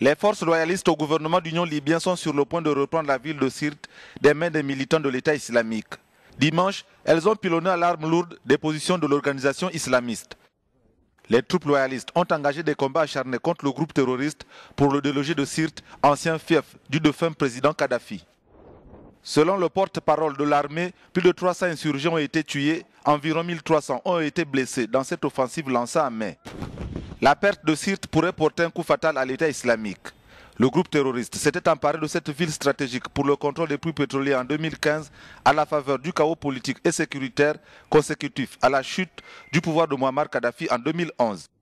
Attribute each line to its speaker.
Speaker 1: Les forces loyalistes au gouvernement d'Union libyen sont sur le point de reprendre la ville de Sirte des mains des militants de l'État islamique. Dimanche, elles ont pilonné à l'arme lourde des positions de l'organisation islamiste. Les troupes loyalistes ont engagé des combats acharnés contre le groupe terroriste pour le déloger de Sirte, ancien fief du défunt président Kadhafi. Selon le porte-parole de l'armée, plus de 300 insurgés ont été tués, environ 1300 ont été blessés dans cette offensive lancée à mai. La perte de Sirte pourrait porter un coup fatal à l'État islamique. Le groupe terroriste s'était emparé de cette ville stratégique pour le contrôle des prix pétroliers en 2015 à la faveur du chaos politique et sécuritaire consécutif à la chute du pouvoir de Muammar Kadhafi en 2011.